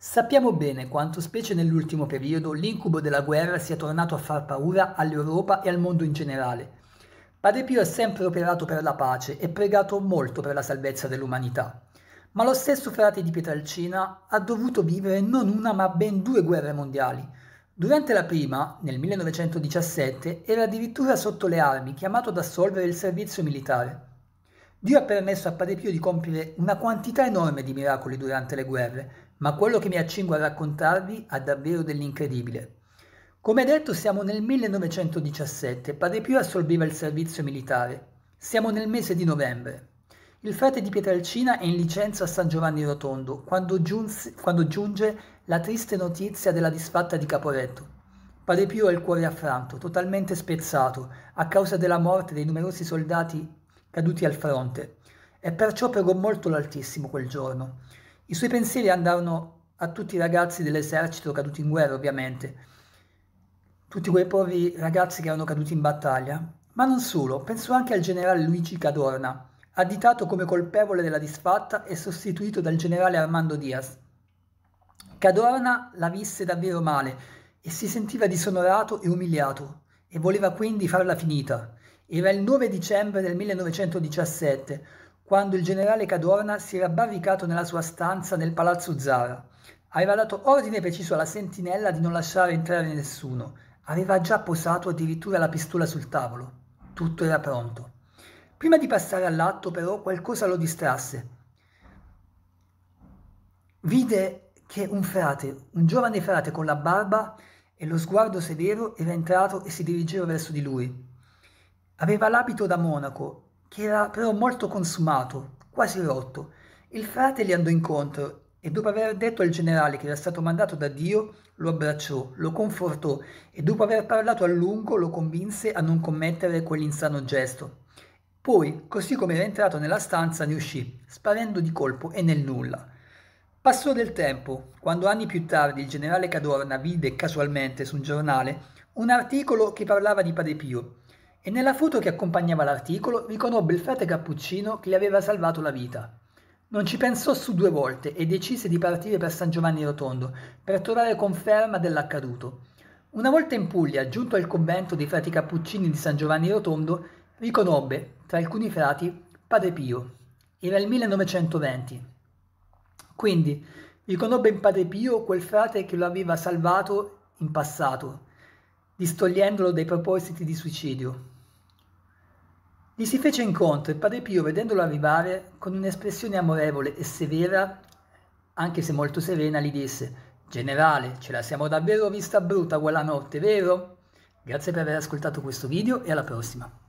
Sappiamo bene quanto, specie nell'ultimo periodo, l'incubo della guerra sia tornato a far paura all'Europa e al mondo in generale. Padre Pio ha sempre operato per la pace e pregato molto per la salvezza dell'umanità. Ma lo stesso frate di Pietralcina ha dovuto vivere non una ma ben due guerre mondiali. Durante la prima, nel 1917, era addirittura sotto le armi, chiamato ad assolvere il servizio militare. Dio ha permesso a Padre Pio di compiere una quantità enorme di miracoli durante le guerre, ma quello che mi accingo a raccontarvi ha davvero dell'incredibile. Come detto, siamo nel 1917, Padre Pio assolveva il servizio militare. Siamo nel mese di novembre. Il frate di Pietralcina è in licenza a San Giovanni Rotondo quando, giunse, quando giunge la triste notizia della disfatta di Caporetto. Padre Pio ha il cuore affranto, totalmente spezzato, a causa della morte dei numerosi soldati caduti al fronte, e perciò pregò molto l'Altissimo quel giorno. I suoi pensieri andarono a tutti i ragazzi dell'esercito caduti in guerra, ovviamente, tutti quei poveri ragazzi che erano caduti in battaglia, ma non solo, pensò anche al generale Luigi Cadorna, additato come colpevole della disfatta e sostituito dal generale Armando Diaz. Cadorna la visse davvero male e si sentiva disonorato e umiliato e voleva quindi farla finita. Era il 9 dicembre del 1917, quando il generale Cadorna si era barricato nella sua stanza nel palazzo Zara. Aveva dato ordine preciso alla sentinella di non lasciare entrare nessuno. Aveva già posato addirittura la pistola sul tavolo. Tutto era pronto. Prima di passare all'atto, però, qualcosa lo distrasse. Vide che un frate, un giovane frate con la barba e lo sguardo severo, era entrato e si dirigeva verso di lui. Aveva l'abito da monaco che era però molto consumato, quasi rotto. Il frate gli andò incontro e dopo aver detto al generale che era stato mandato da Dio, lo abbracciò, lo confortò e dopo aver parlato a lungo lo convinse a non commettere quell'insano gesto. Poi, così come era entrato nella stanza, ne uscì, sparendo di colpo e nel nulla. Passò del tempo, quando anni più tardi il generale Cadorna vide casualmente su un giornale un articolo che parlava di Padre Pio e nella foto che accompagnava l'articolo riconobbe il frate cappuccino che gli aveva salvato la vita. Non ci pensò su due volte e decise di partire per San Giovanni Rotondo per trovare conferma dell'accaduto. Una volta in Puglia, giunto al convento dei frati cappuccini di San Giovanni Rotondo, riconobbe, tra alcuni frati, Padre Pio. Era il 1920. Quindi riconobbe in Padre Pio quel frate che lo aveva salvato in passato distogliendolo dai propositi di suicidio. Gli si fece incontro e Padre Pio, vedendolo arrivare, con un'espressione amorevole e severa, anche se molto serena, gli disse Generale, ce la siamo davvero vista brutta quella notte, vero? Grazie per aver ascoltato questo video e alla prossima.